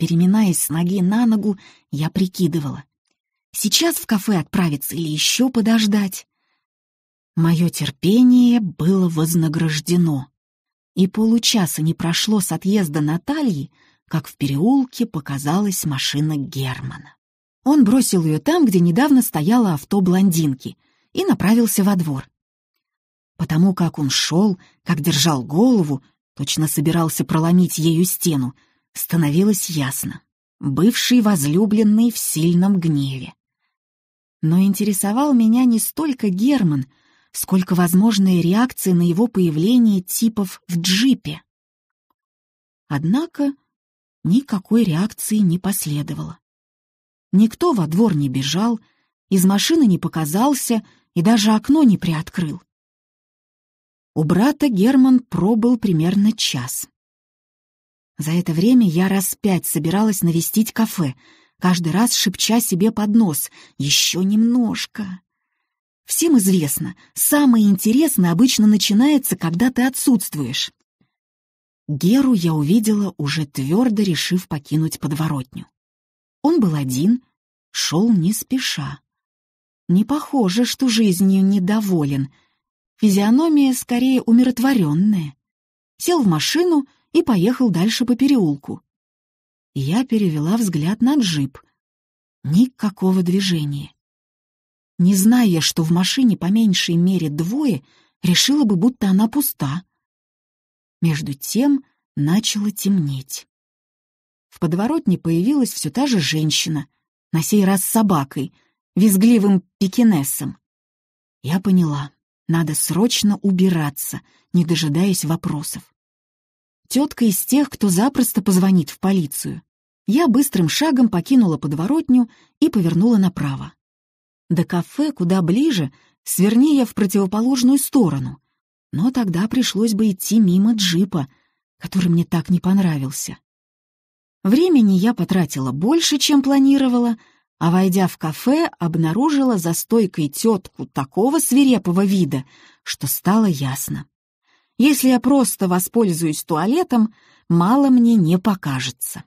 Переминаясь с ноги на ногу, я прикидывала. Сейчас в кафе отправиться или еще подождать? Мое терпение было вознаграждено. И получаса не прошло с отъезда Натальи, как в переулке показалась машина Германа. Он бросил ее там, где недавно стояло авто блондинки, и направился во двор. Потому как он шел, как держал голову, точно собирался проломить ею стену, становилось ясно. Бывший возлюбленный в сильном гневе. Но интересовал меня не столько Герман, сколько возможные реакции на его появление типов в джипе. Однако никакой реакции не последовало. Никто во двор не бежал, из машины не показался и даже окно не приоткрыл. У брата Герман пробыл примерно час. За это время я раз пять собиралась навестить кафе, каждый раз шепча себе под нос «Еще немножко». Всем известно, самое интересное обычно начинается, когда ты отсутствуешь. Геру я увидела, уже твердо решив покинуть подворотню. Он был один, шел не спеша. Не похоже, что жизнью недоволен. Физиономия скорее умиротворенная. Сел в машину — и поехал дальше по переулку. Я перевела взгляд на джип. Никакого движения. Не зная, что в машине по меньшей мере двое, решила бы, будто она пуста. Между тем начало темнеть. В подворотне появилась все та же женщина, на сей раз с собакой, визгливым пекинесом. Я поняла, надо срочно убираться, не дожидаясь вопросов. Тетка из тех, кто запросто позвонит в полицию. Я быстрым шагом покинула подворотню и повернула направо. До кафе куда ближе, сверни я в противоположную сторону. Но тогда пришлось бы идти мимо джипа, который мне так не понравился. Времени я потратила больше, чем планировала, а, войдя в кафе, обнаружила за стойкой тетку такого свирепого вида, что стало ясно. Если я просто воспользуюсь туалетом, мало мне не покажется.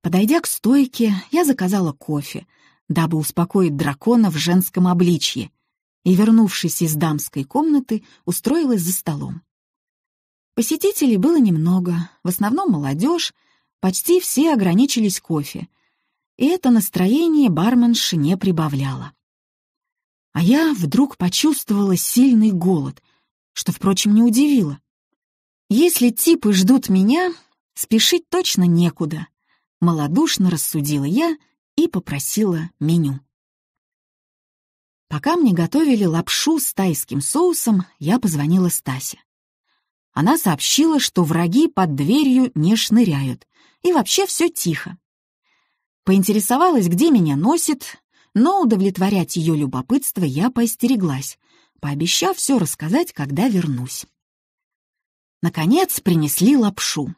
Подойдя к стойке, я заказала кофе, дабы успокоить дракона в женском обличье, и, вернувшись из дамской комнаты, устроилась за столом. Посетителей было немного, в основном молодежь, почти все ограничились кофе, и это настроение барменши не прибавляло. А я вдруг почувствовала сильный голод, что, впрочем, не удивило. Если типы ждут меня, спешить точно некуда. Молодушно рассудила я и попросила меню. Пока мне готовили лапшу с тайским соусом, я позвонила Стасе. Она сообщила, что враги под дверью не шныряют, и вообще все тихо. Поинтересовалась, где меня носит, но удовлетворять ее любопытство я поостереглась, пообещав все рассказать, когда вернусь. Наконец принесли лапшу.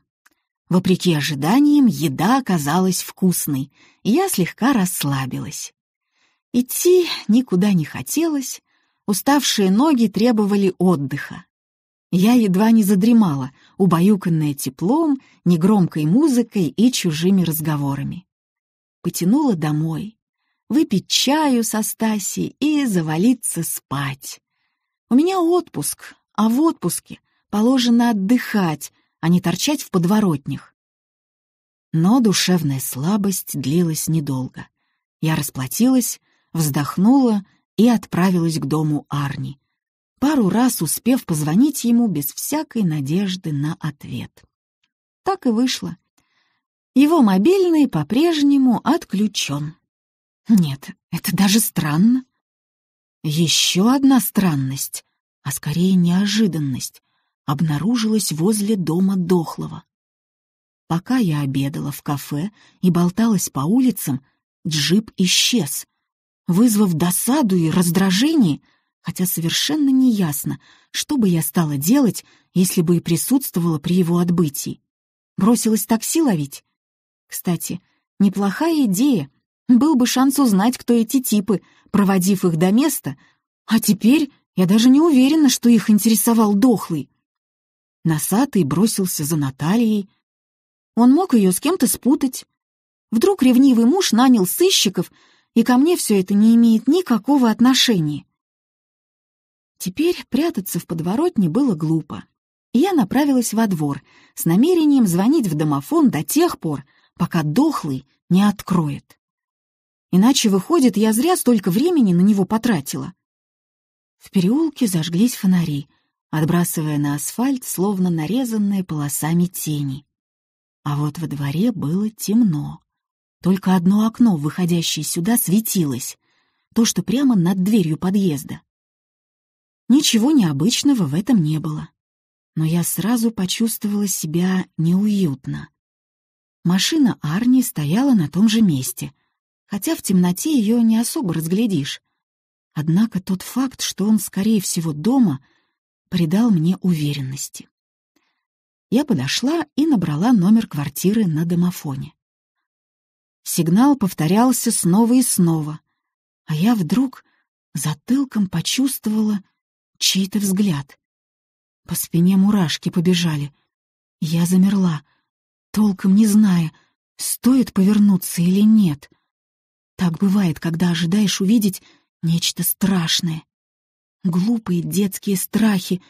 Вопреки ожиданиям, еда оказалась вкусной, и я слегка расслабилась. Идти никуда не хотелось, уставшие ноги требовали отдыха. Я едва не задремала, убаюканная теплом, негромкой музыкой и чужими разговорами. Потянула домой, выпить чаю со Стасей и завалиться спать. У меня отпуск, а в отпуске положено отдыхать, а не торчать в подворотнях. Но душевная слабость длилась недолго. Я расплатилась, вздохнула и отправилась к дому Арни, пару раз успев позвонить ему без всякой надежды на ответ. Так и вышло. Его мобильный по-прежнему отключен. Нет, это даже странно. Еще одна странность, а скорее неожиданность, обнаружилась возле дома дохлого. Пока я обедала в кафе и болталась по улицам, джип исчез, вызвав досаду и раздражение, хотя совершенно неясно, что бы я стала делать, если бы и присутствовала при его отбытии. Бросилась такси ловить? Кстати, неплохая идея. Был бы шанс узнать, кто эти типы, проводив их до места. А теперь я даже не уверена, что их интересовал дохлый. Носатый бросился за Натальей. Он мог ее с кем-то спутать. Вдруг ревнивый муж нанял сыщиков, и ко мне все это не имеет никакого отношения. Теперь прятаться в подворотне было глупо. я направилась во двор с намерением звонить в домофон до тех пор, пока дохлый не откроет. Иначе, выходит, я зря столько времени на него потратила. В переулке зажглись фонари, отбрасывая на асфальт, словно нарезанные полосами тени. А вот во дворе было темно. Только одно окно, выходящее сюда, светилось. То, что прямо над дверью подъезда. Ничего необычного в этом не было. Но я сразу почувствовала себя неуютно. Машина Арни стояла на том же месте, хотя в темноте ее не особо разглядишь. Однако тот факт, что он, скорее всего, дома — придал мне уверенности. Я подошла и набрала номер квартиры на домофоне. Сигнал повторялся снова и снова, а я вдруг затылком почувствовала чей-то взгляд. По спине мурашки побежали. Я замерла, толком не зная, стоит повернуться или нет. Так бывает, когда ожидаешь увидеть нечто страшное, глупые детские страхи,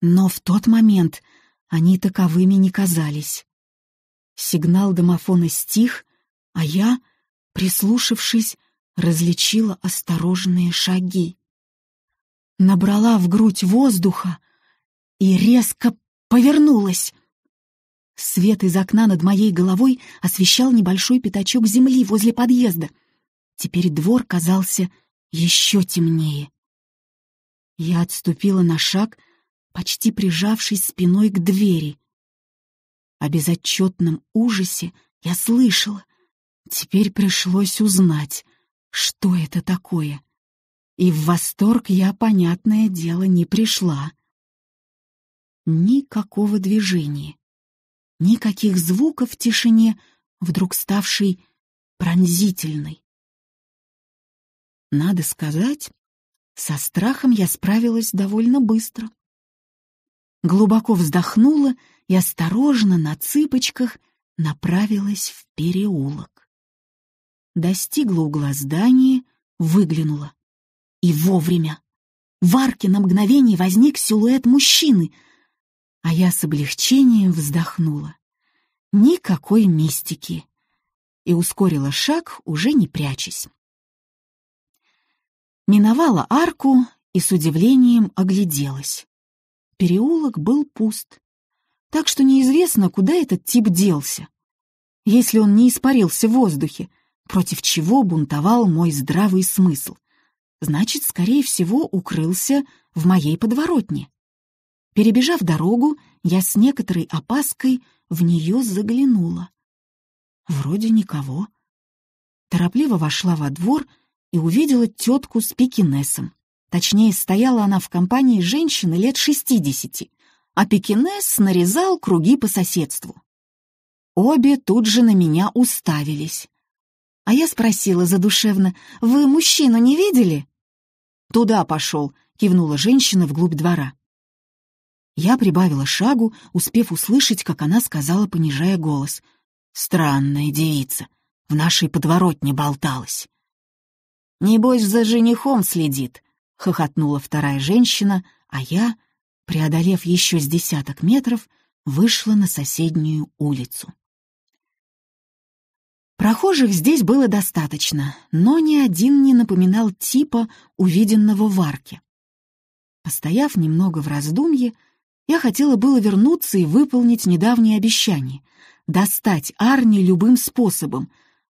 но в тот момент они таковыми не казались. Сигнал домофона стих, а я, прислушавшись, различила осторожные шаги. Набрала в грудь воздуха и резко повернулась. Свет из окна над моей головой освещал небольшой пятачок земли возле подъезда. Теперь двор казался еще темнее. Я отступила на шаг, почти прижавшись спиной к двери. О безотчетном ужасе я слышала. Теперь пришлось узнать, что это такое. И в восторг я, понятное дело, не пришла. Никакого движения, никаких звуков в тишине, вдруг ставшей пронзительной. Надо сказать, со страхом я справилась довольно быстро. Глубоко вздохнула и осторожно на цыпочках направилась в переулок. Достигла угла здания, выглянула. И вовремя. В арке на мгновение возник силуэт мужчины, а я с облегчением вздохнула. Никакой мистики. И ускорила шаг, уже не прячась. Миновала арку и с удивлением огляделась. Переулок был пуст, так что неизвестно, куда этот тип делся. Если он не испарился в воздухе, против чего бунтовал мой здравый смысл, значит, скорее всего, укрылся в моей подворотне. Перебежав дорогу, я с некоторой опаской в нее заглянула. Вроде никого. Торопливо вошла во двор и увидела тетку с пекинесом. Точнее, стояла она в компании женщины лет 60, а пекинес нарезал круги по соседству. Обе тут же на меня уставились. А я спросила задушевно, «Вы мужчину не видели?» «Туда пошел», — кивнула женщина вглубь двора. Я прибавила шагу, успев услышать, как она сказала, понижая голос. «Странная девица, в нашей подворотне болталась». «Небось, за женихом следит», — хохотнула вторая женщина, а я, преодолев еще с десяток метров, вышла на соседнюю улицу. Прохожих здесь было достаточно, но ни один не напоминал типа, увиденного в арке. Постояв немного в раздумье, я хотела было вернуться и выполнить недавнее обещание — достать Арни любым способом,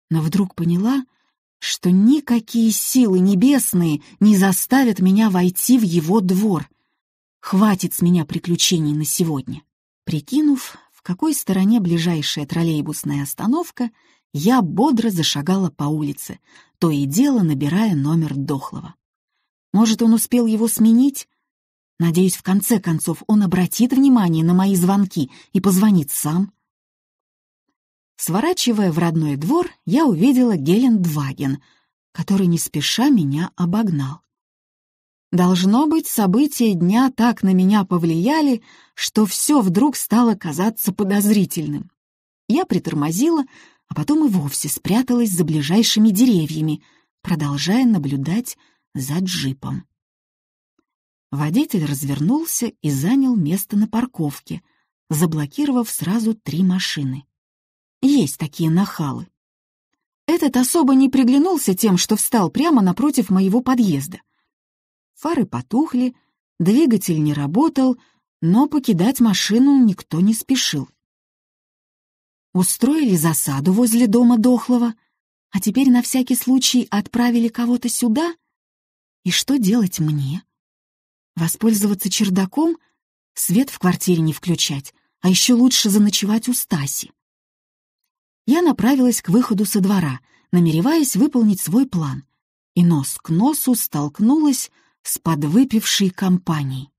но вдруг поняла — что никакие силы небесные не заставят меня войти в его двор. Хватит с меня приключений на сегодня. Прикинув, в какой стороне ближайшая троллейбусная остановка, я бодро зашагала по улице, то и дело набирая номер дохлого. Может, он успел его сменить? Надеюсь, в конце концов он обратит внимание на мои звонки и позвонит сам. Сворачивая в родной двор, я увидела Гелендваген, который не спеша меня обогнал. Должно быть, события дня так на меня повлияли, что все вдруг стало казаться подозрительным. Я притормозила, а потом и вовсе спряталась за ближайшими деревьями, продолжая наблюдать за джипом. Водитель развернулся и занял место на парковке, заблокировав сразу три машины. Есть такие нахалы. Этот особо не приглянулся тем, что встал прямо напротив моего подъезда. Фары потухли, двигатель не работал, но покидать машину никто не спешил. Устроили засаду возле дома дохлого, а теперь на всякий случай отправили кого-то сюда? И что делать мне? Воспользоваться чердаком? Свет в квартире не включать, а еще лучше заночевать у Стаси я направилась к выходу со двора, намереваясь выполнить свой план, и нос к носу столкнулась с подвыпившей компанией.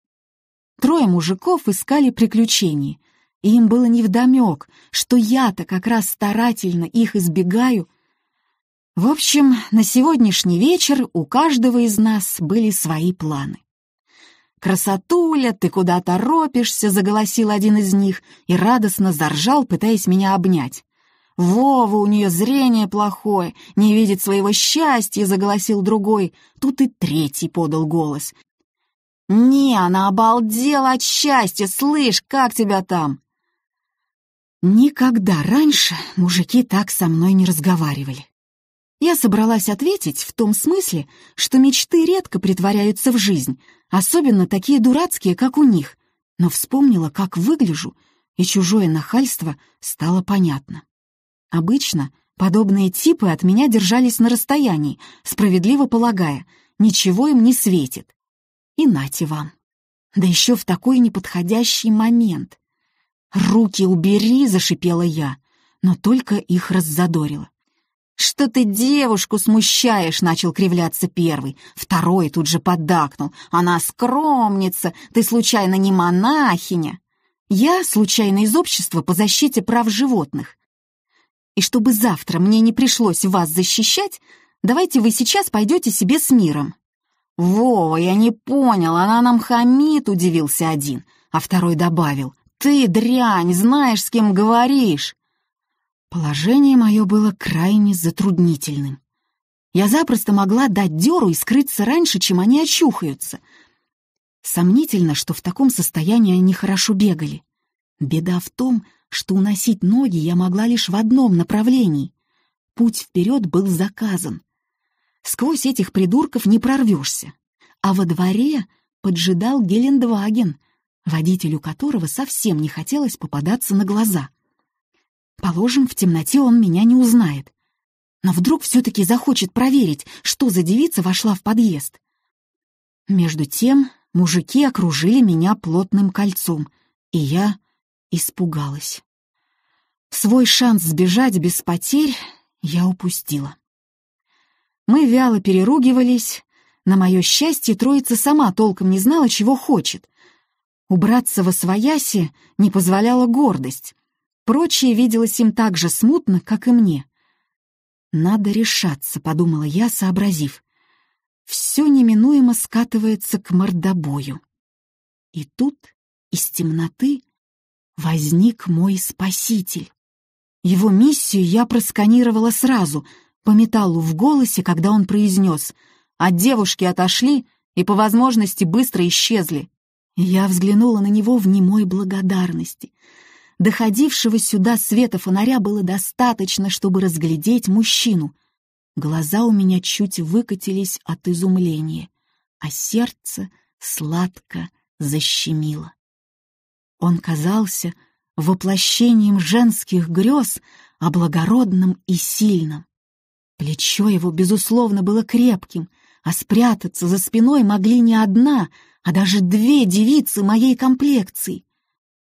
Трое мужиков искали приключений, и им было невдомёк, что я-то как раз старательно их избегаю. В общем, на сегодняшний вечер у каждого из нас были свои планы. «Красотуля, ты куда торопишься?» — заголосил один из них и радостно заржал, пытаясь меня обнять. «Вова, у нее зрение плохое, не видит своего счастья», — заголосил другой. Тут и третий подал голос. «Не, она обалдела от счастья, слышь, как тебя там?» Никогда раньше мужики так со мной не разговаривали. Я собралась ответить в том смысле, что мечты редко притворяются в жизнь, особенно такие дурацкие, как у них, но вспомнила, как выгляжу, и чужое нахальство стало понятно. Обычно подобные типы от меня держались на расстоянии, справедливо полагая, ничего им не светит. И нате вам. Да еще в такой неподходящий момент. «Руки убери!» — зашипела я, но только их раззадорила. «Что ты девушку смущаешь?» — начал кривляться первый. Второй тут же поддакнул. «Она скромница! Ты случайно не монахиня?» «Я случайно из общества по защите прав животных. И чтобы завтра мне не пришлось вас защищать, давайте вы сейчас пойдете себе с миром». «Вова, я не понял, она нам хамит», — удивился один, а второй добавил. «Ты, дрянь, знаешь, с кем говоришь». Положение мое было крайне затруднительным. Я запросто могла дать дёру и скрыться раньше, чем они очухаются. Сомнительно, что в таком состоянии они хорошо бегали. Беда в том, что что уносить ноги я могла лишь в одном направлении. Путь вперед был заказан. Сквозь этих придурков не прорвешься. А во дворе поджидал Гелендваген, водителю которого совсем не хотелось попадаться на глаза. Положим, в темноте он меня не узнает. Но вдруг все-таки захочет проверить, что за девица вошла в подъезд. Между тем мужики окружили меня плотным кольцом, и я испугалась. Свой шанс сбежать без потерь я упустила. Мы вяло переругивались. На мое счастье, троица сама толком не знала, чего хочет. Убраться во свояси не позволяла гордость. Прочее виделось им так же смутно, как и мне. «Надо решаться», — подумала я, сообразив. «Все неминуемо скатывается к мордобою». И тут из темноты возник мой спаситель. Его миссию я просканировала сразу, по металлу в голосе, когда он произнес «От девушки отошли и по возможности быстро исчезли». Я взглянула на него в немой благодарности. Доходившего сюда света фонаря было достаточно, чтобы разглядеть мужчину. Глаза у меня чуть выкатились от изумления, а сердце сладко защемило. Он казался воплощением женских грез о а благородном и сильном. Плечо его, безусловно, было крепким, а спрятаться за спиной могли не одна, а даже две девицы моей комплекции.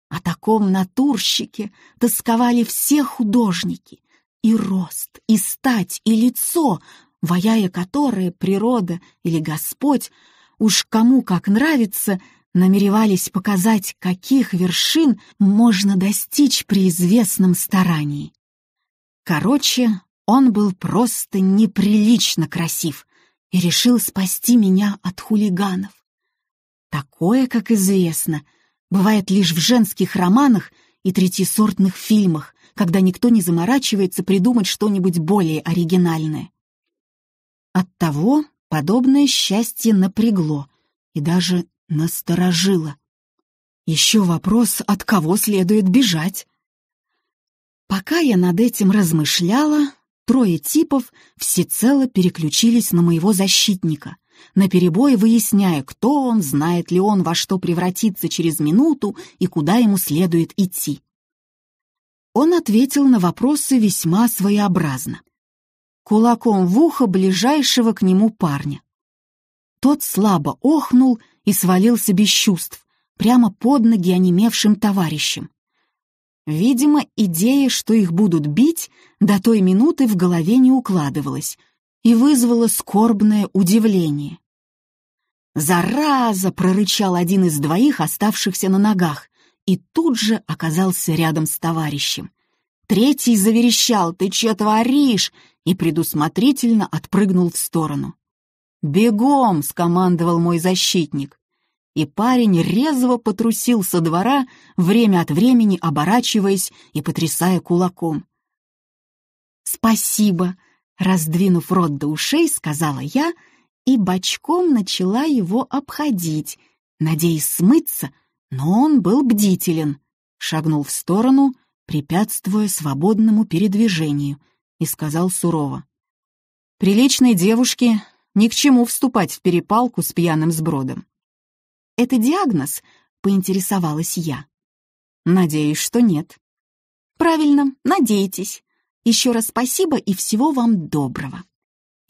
О таком натурщике тосковали все художники, и рост, и стать, и лицо, ваяя которое природа или Господь, уж кому как нравится — намеревались показать, каких вершин можно достичь при известном старании. Короче, он был просто неприлично красив и решил спасти меня от хулиганов. Такое, как известно, бывает лишь в женских романах и третьесортных фильмах, когда никто не заморачивается придумать что-нибудь более оригинальное. Оттого подобное счастье напрягло и даже Насторожило. Еще вопрос, от кого следует бежать. Пока я над этим размышляла, трое типов всецело переключились на моего защитника, наперебой выясняя, кто он, знает ли он, во что превратится через минуту и куда ему следует идти. Он ответил на вопросы весьма своеобразно. Кулаком в ухо ближайшего к нему парня. Тот слабо охнул и свалился без чувств, прямо под ноги онемевшим товарищем. Видимо, идея, что их будут бить, до той минуты в голове не укладывалась и вызвала скорбное удивление. «Зараза!» — прорычал один из двоих, оставшихся на ногах, и тут же оказался рядом с товарищем. Третий заверещал «Ты че творишь?» и предусмотрительно отпрыгнул в сторону. «Бегом!» — скомандовал мой защитник. И парень резво потрусил со двора, время от времени оборачиваясь и потрясая кулаком. «Спасибо!» — раздвинув рот до ушей, сказала я и бочком начала его обходить, надеясь смыться, но он был бдителен, шагнул в сторону, препятствуя свободному передвижению, и сказал сурово. «Приличной девушке ни к чему вступать в перепалку с пьяным сбродом. «Это диагноз?» — поинтересовалась я. «Надеюсь, что нет». «Правильно, надейтесь. Еще раз спасибо и всего вам доброго».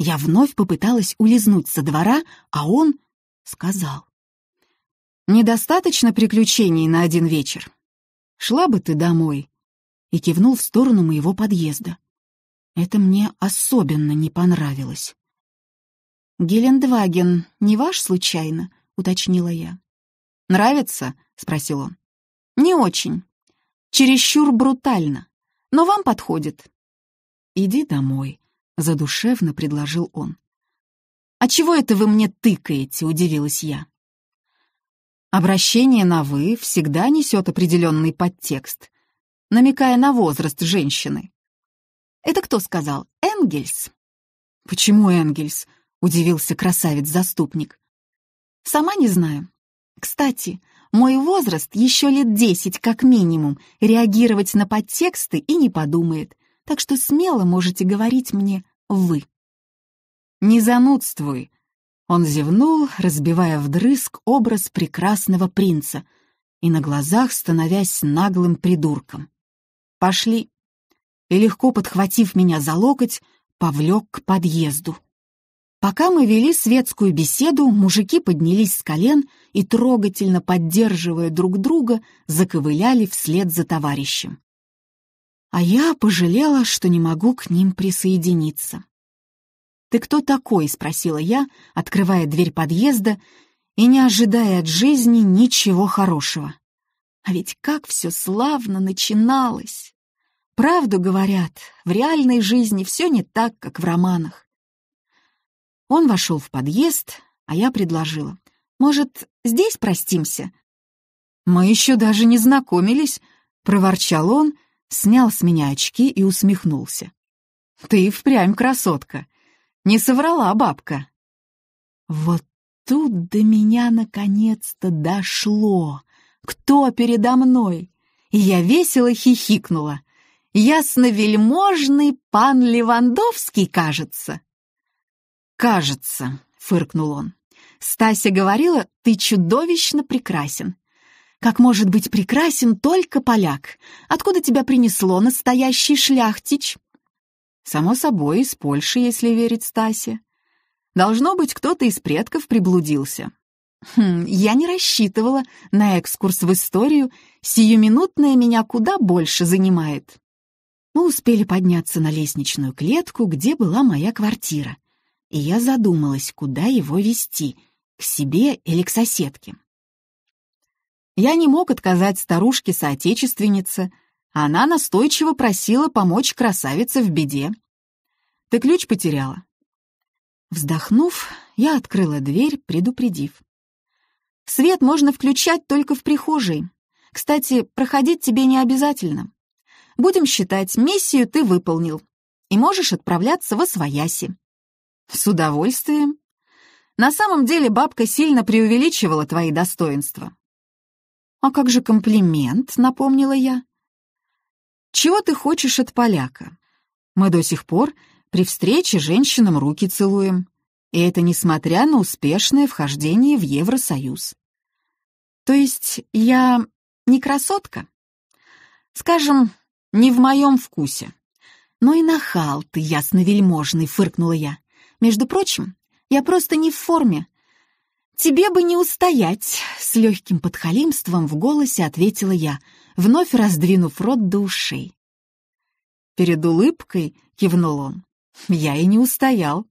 Я вновь попыталась улизнуть со двора, а он сказал. «Недостаточно приключений на один вечер. Шла бы ты домой». И кивнул в сторону моего подъезда. Это мне особенно не понравилось. «Гелендваген не ваш случайно?» — уточнила я. «Нравится?» — спросил он. «Не очень. Чересчур брутально. Но вам подходит». «Иди домой», — задушевно предложил он. «А чего это вы мне тыкаете?» — удивилась я. Обращение на «вы» всегда несет определенный подтекст, намекая на возраст женщины. «Это кто сказал? Энгельс?» «Почему Энгельс?» — удивился красавец-заступник. «Сама не знаю. Кстати, мой возраст еще лет десять как минимум, реагировать на подтексты и не подумает, так что смело можете говорить мне «вы». «Не занудствуй!» Он зевнул, разбивая вдрызг образ прекрасного принца и на глазах становясь наглым придурком. «Пошли!» И легко подхватив меня за локоть, повлек к подъезду. Пока мы вели светскую беседу, мужики поднялись с колен и, трогательно поддерживая друг друга, заковыляли вслед за товарищем. А я пожалела, что не могу к ним присоединиться. «Ты кто такой?» — спросила я, открывая дверь подъезда и не ожидая от жизни ничего хорошего. А ведь как все славно начиналось! Правду говорят, в реальной жизни все не так, как в романах. Он вошел в подъезд, а я предложила. «Может, здесь простимся?» «Мы еще даже не знакомились», — проворчал он, снял с меня очки и усмехнулся. «Ты впрямь красотка! Не соврала бабка!» Вот тут до меня наконец-то дошло, кто передо мной, и я весело хихикнула. "Ясно, вельможный пан Левандовский, кажется!» «Кажется», — фыркнул он. «Стася говорила, ты чудовищно прекрасен. Как может быть прекрасен только поляк? Откуда тебя принесло настоящий шляхтич?» «Само собой, из Польши, если верить Стасе. Должно быть, кто-то из предков приблудился». Хм, я не рассчитывала на экскурс в историю, сиюминутное меня куда больше занимает. Мы успели подняться на лестничную клетку, где была моя квартира — и я задумалась, куда его вести — к себе или к соседке. Я не мог отказать старушке-соотечественнице, она настойчиво просила помочь красавице в беде. Ты ключ потеряла. Вздохнув, я открыла дверь, предупредив. Свет можно включать только в прихожей. Кстати, проходить тебе не обязательно. Будем считать, миссию ты выполнил и можешь отправляться во свояси. С удовольствием. На самом деле бабка сильно преувеличивала твои достоинства. А как же комплимент, напомнила я. Чего ты хочешь от поляка? Мы до сих пор при встрече женщинам руки целуем. И это несмотря на успешное вхождение в Евросоюз. То есть я не красотка? Скажем, не в моем вкусе. Но ну и нахал ты, ясно вельможный, фыркнула я. Между прочим, я просто не в форме. Тебе бы не устоять, с легким подхалимством в голосе ответила я, вновь раздвинув рот до ушей. Перед улыбкой кивнул он. Я и не устоял.